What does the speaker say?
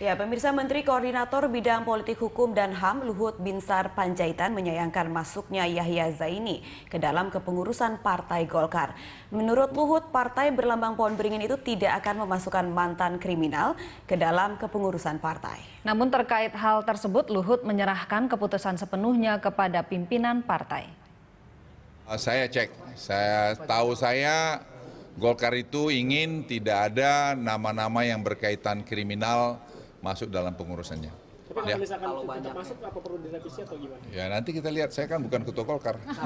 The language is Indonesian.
Ya, pemirsa Menteri Koordinator Bidang Politik Hukum dan HAM Luhut Binsar Panjaitan menyayangkan masuknya Yahya Zaini ke dalam kepengurusan Partai Golkar. Menurut Luhut, partai berlambang pohon beringin itu tidak akan memasukkan mantan kriminal ke dalam kepengurusan partai. Namun terkait hal tersebut, Luhut menyerahkan keputusan sepenuhnya kepada pimpinan partai. Eh, saya cek, saya tahu saya Golkar itu ingin tidak ada nama-nama yang berkaitan kriminal masuk dalam pengurusannya. Tapi ya. kalau banyak masuk ya. apa perlu direvisi atau gimana? Ya nanti kita lihat, saya kan bukan ketua Golkar.